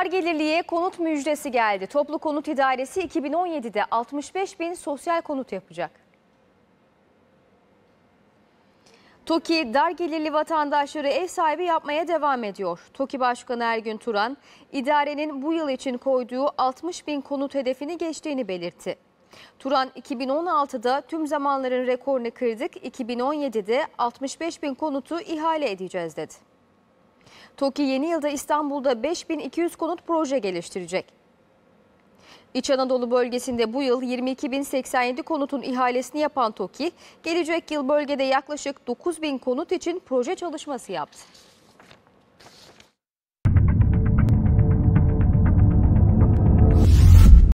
Dar gelirliye konut müjdesi geldi. Toplu Konut İdaresi 2017'de 65 bin sosyal konut yapacak. TOKİ dar gelirli vatandaşları ev sahibi yapmaya devam ediyor. TOKİ Başkanı Ergün Turan, idarenin bu yıl için koyduğu 60 bin konut hedefini geçtiğini belirtti. Turan 2016'da tüm zamanların rekorunu kırdık, 2017'de 65 bin konutu ihale edeceğiz dedi. TOKİ yeni yılda İstanbul'da 5200 konut proje geliştirecek. İç Anadolu bölgesinde bu yıl 22.087 konutun ihalesini yapan TOKİ, gelecek yıl bölgede yaklaşık 9.000 konut için proje çalışması yaptı.